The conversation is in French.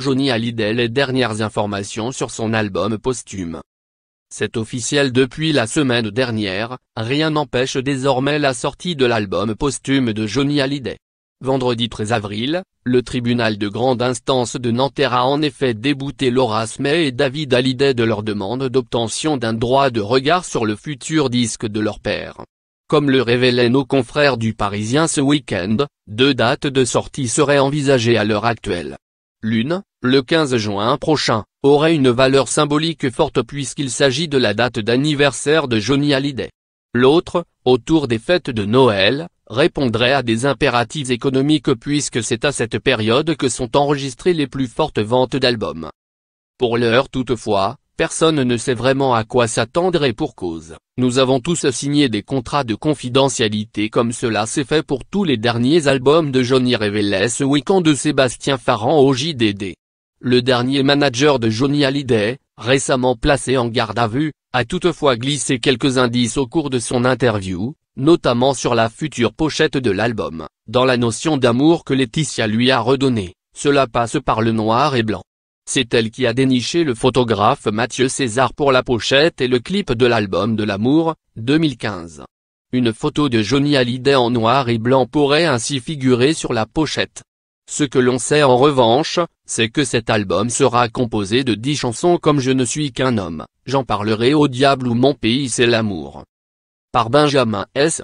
Johnny Hallyday les dernières informations sur son album posthume. C'est officiel depuis la semaine dernière, rien n'empêche désormais la sortie de l'album posthume de Johnny Hallyday. Vendredi 13 avril, le tribunal de grande instance de Nanterre a en effet débouté Laura Smey et David Hallyday de leur demande d'obtention d'un droit de regard sur le futur disque de leur père. Comme le révélaient nos confrères du Parisien ce week-end, deux dates de sortie seraient envisagées à l'heure actuelle. Lune, le 15 juin prochain, aurait une valeur symbolique forte puisqu'il s'agit de la date d'anniversaire de Johnny Hallyday. L'autre, autour des fêtes de Noël, répondrait à des impératifs économiques puisque c'est à cette période que sont enregistrées les plus fortes ventes d'albums. Pour l'heure toutefois, Personne ne sait vraiment à quoi s'attendre et pour cause. Nous avons tous signé des contrats de confidentialité comme cela s'est fait pour tous les derniers albums de Johnny Révélé ce week-end de Sébastien Farran au JDD. Le dernier manager de Johnny Hallyday, récemment placé en garde à vue, a toutefois glissé quelques indices au cours de son interview, notamment sur la future pochette de l'album, dans la notion d'amour que Laetitia lui a redonnée, cela passe par le noir et blanc. C'est elle qui a déniché le photographe Mathieu César pour la pochette et le clip de l'album de l'amour, 2015. Une photo de Johnny Hallyday en noir et blanc pourrait ainsi figurer sur la pochette. Ce que l'on sait en revanche, c'est que cet album sera composé de dix chansons comme Je ne suis qu'un homme, J'en parlerai au diable ou Mon pays c'est l'amour. Par Benjamin S.